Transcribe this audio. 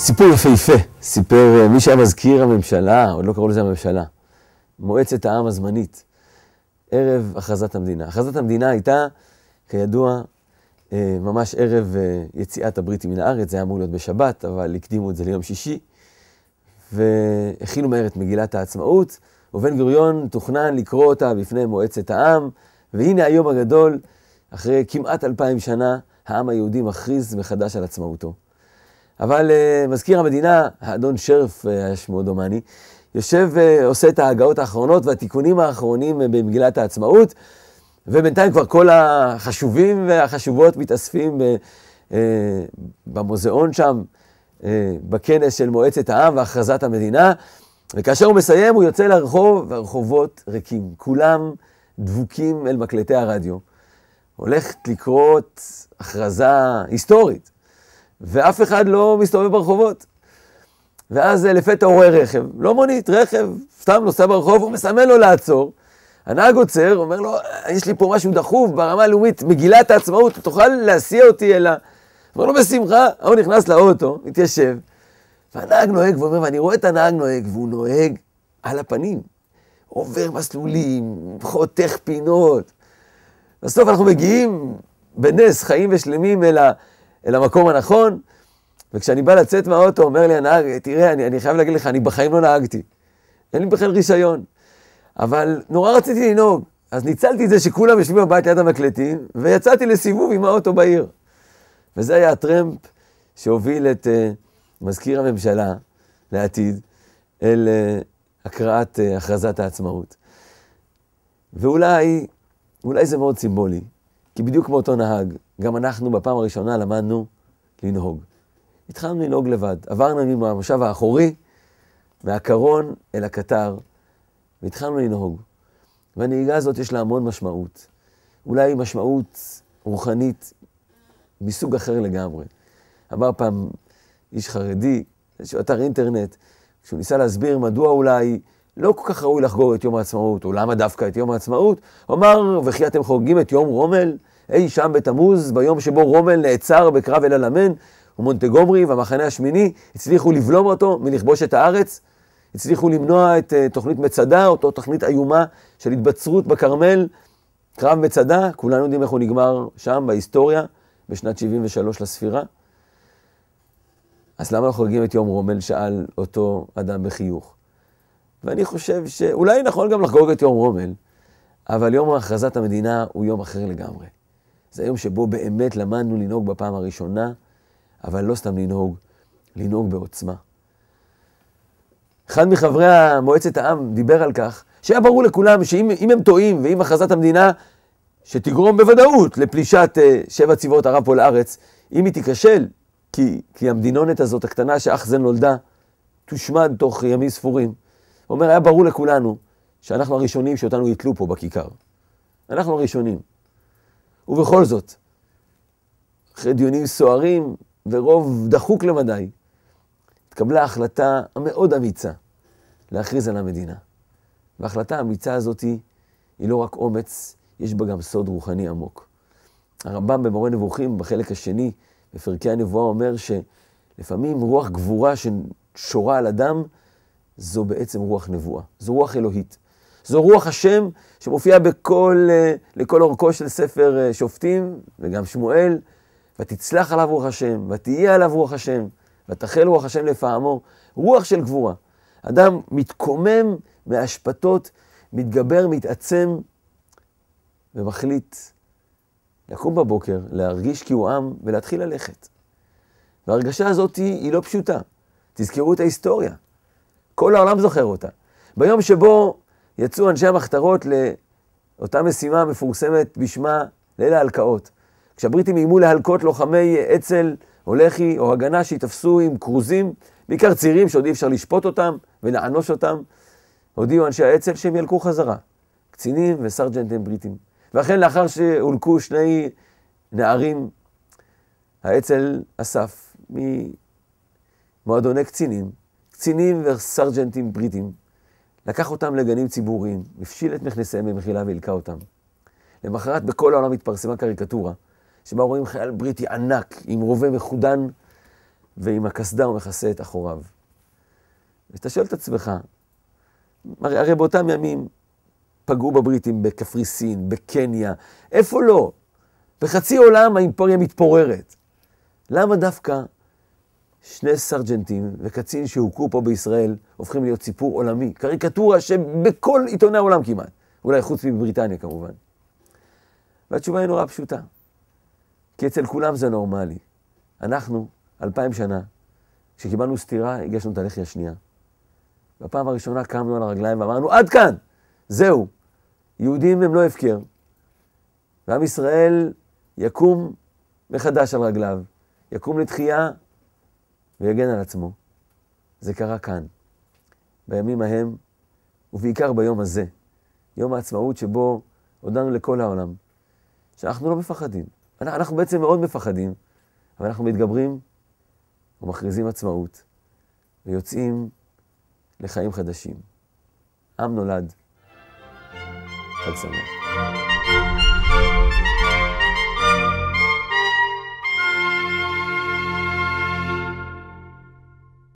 סיפור יפהפה, סיפר אה, מי שהיה מזכיר הממשלה, עוד לא קראו לזה הממשלה, מועצת העם הזמנית, ערב הכרזת המדינה. הכרזת המדינה הייתה, כידוע, אה, ממש ערב אה, יציאת הבריטים מן הארץ, זה היה אמור להיות בשבת, אבל הקדימו את זה ליום שישי, והכינו מהר את מגילת העצמאות, ובן גוריון תוכנן לקרוא אותה בפני מועצת העם, והנה היום הגדול, אחרי כמעט אלפיים שנה, העם היהודי מכריז מחדש על עצמאותו. אבל אה, מזכיר המדינה, האדון שרף, היה אה, שמו דומני, יושב ועושה אה, את ההגהות האחרונות והתיקונים האחרונים במגילת העצמאות, ובינתיים כבר כל החשובים והחשובות מתאספים במוזיאון שם, בכנס של מועצת העם והכרזת המדינה, וכאשר הוא מסיים, הוא יוצא לרחוב, והרחובות ריקים. כולם דבוקים אל מקלטי הרדיו. הולכת לקרות הכרזה היסטורית ואף אחד לא מסתובב ברחובות. ואז לפתע הוא רואה רכב, לא מונית, רכב, סתם נוסע ברחוב, הוא מסמן לו לעצור. הנהג עוצר, אומר לו, יש לי פה משהו דחוף ברמה הלאומית, מגילת העצמאות, תוכל להסיע אותי אל ה... אומר לו, בשמחה, ההוא נכנס לאוטו, מתיישב, והנהג נוהג, ואומר, ואני רואה את הנהג נוהג, והוא נוהג על הפנים. עובר מסלולים, חותך פינות. בסוף אנחנו מגיעים בנס, חיים ושלמים, אל ה... אל המקום הנכון. וכשאני בא לצאת מהאוטו, אומר לי הנהג, תראה, אני, אני חייב להגיד לך, אני בחיים לא נהגתי. אין לי בכלל רישיון. אבל נורא רציתי לנהוג. אז ניצלתי את זה שכולם יושבים בבית ליד המקלטים, ויצאתי לסיבוב עם האוטו בעיר. וזה היה הטרמפ שהוביל את uh, מזכיר הממשלה לעתיד אל uh, הקראת uh, הכרזת העצמאות. ואולי, אולי זה מאוד סימבולי, כי בדיוק כמו אותו נהג, גם אנחנו בפעם הראשונה למדנו לנהוג. התחלנו לנהוג לבד, עברנו מהמושב האחורי, מהקרון אל הקטר, והתחלנו לנהוג. והנהיגה הזאת יש לה המון משמעות. אולי משמעות רוחנית מסוג אחר לגמרי. אמר פעם איש חרדי, איזשהו אתר אינטרנט, כשהוא ניסה להסביר מדוע אולי לא כל כך ראוי לחגוג את יום העצמאות, או למה דווקא את יום העצמאות, הוא אמר, וכי אתם חוגגים את יום רומל? אי שם בתמוז, ביום שבו רומל נעצר בקרב אל הלמן, ומונטגומרי והמחנה השמיני הצליחו לבלום אותו מלכבוש את הארץ, הצליחו למנוע את uh, תוכנית מצדה, אותו תוכנית איומה של התבצרות בכרמל, קרב מצדה, כולנו יודעים איך הוא נגמר שם בהיסטוריה, בשנת 73 לספירה. אז למה אנחנו חוגגים את יום רומל? שאל אותו אדם בחיוך. ואני חושב שאולי נכון גם לחגוג את יום רומל, אבל יום הכרזת המדינה הוא יום אחר לגמרי. זה היום שבו באמת למדנו לנהוג בפעם הראשונה, אבל לא סתם לנהוג, לנהוג בעוצמה. אחד מחברי מועצת העם דיבר על כך, שהיה ברור לכולם שאם הם טועים, ואם הכרזת המדינה, שתגרום בוודאות לפלישת אה, שבע צבאות ערב פה לארץ, אם היא תיכשל, כי, כי המדינונת הזאת, הקטנה שאך זה נולדה, תושמד תוך ימים ספורים. הוא אומר, היה ברור לכולנו שאנחנו הראשונים שאותנו יתלו פה בכיכר. אנחנו הראשונים. ובכל זאת, אחרי דיונים סוערים ורוב דחוק למדי, התקבלה ההחלטה המאוד אמיצה להכריז על המדינה. וההחלטה האמיצה הזאת היא, לא רק אומץ, יש בה גם סוד רוחני עמוק. הרמב"ם במורה נבוכים, בחלק השני, בפרקי הנבואה, אומר שלפעמים רוח גבורה ששורה על אדם, זו בעצם רוח נבואה, זו רוח אלוהית. זו רוח השם שמופיעה בכל, אה, לכל אורכו של ספר אה, שופטים, וגם שמואל, ותצלח עליו רוח השם, ותהיה עליו רוח השם, ותחל רוח השם לפעמו, רוח של גבורה. אדם מתקומם מהשפתות, מתגבר, מתעצם, ומחליט לקום בבוקר, להרגיש כי הוא עם, ולהתחיל ללכת. וההרגשה הזאת היא, היא לא פשוטה. תזכרו את ההיסטוריה. כל העולם זוכר אותה. ביום שבו יצאו אנשי המחתרות לאותה משימה מפורסמת בשמה ליל ההלקאות. כשהבריטים איימו להלקות לוחמי אצ"ל או לח"י או הגנה שהתאפסו עם כרוזים, בעיקר צעירים שעוד אי אפשר לשפוט אותם ולענוש אותם, הודיעו אנשי האצ"ל שהם ילקו חזרה, קצינים וסרג'נטים בריטים. ואכן לאחר שהולקו שני נערים, האצ"ל אסף ממועדוני קצינים, קצינים וסרג'נטים בריטים, לקח אותם לגנים ציבוריים, הפשיל את מכנסיהם במחילה והלקה אותם. למחרת בכל העולם התפרסמה קריקטורה, שבה רואים חייל בריטי ענק, עם רובה מחודן, ועם הקסדה הוא מכסה את אחוריו. ואתה שואל את עצמך, הרי, הרי באותם ימים פגעו בבריטים בקפריסין, בקניה, איפה לא? בחצי עולם האימפריה מתפוררת. למה דווקא שני סרג'נטים וקצין שהוכו פה בישראל הופכים להיות סיפור עולמי, קריקטורה שבכל עיתוני העולם כמעט, אולי חוץ מבריטניה כמובן. והתשובה היא נורא פשוטה, כי אצל כולם זה נורמלי. אנחנו, אלפיים שנה, כשקיבלנו סטירה, הגשנו את הלחי השנייה. בפעם הראשונה קמנו על הרגליים ואמרנו, עד כאן, זהו. יהודים הם לא הפקר. ועם ישראל יקום מחדש על רגליו, יקום לתחייה ויגן על עצמו. זה קרה כאן, בימים ההם, ובעיקר ביום הזה, יום העצמאות שבו הודענו לכל העולם, שאנחנו לא מפחדים. אנחנו, בעצם מאוד מפחדים, אבל אנחנו מתגברים ומכריזים עצמאות, ויוצאים לחיים חדשים. עם נולד. חג שמח.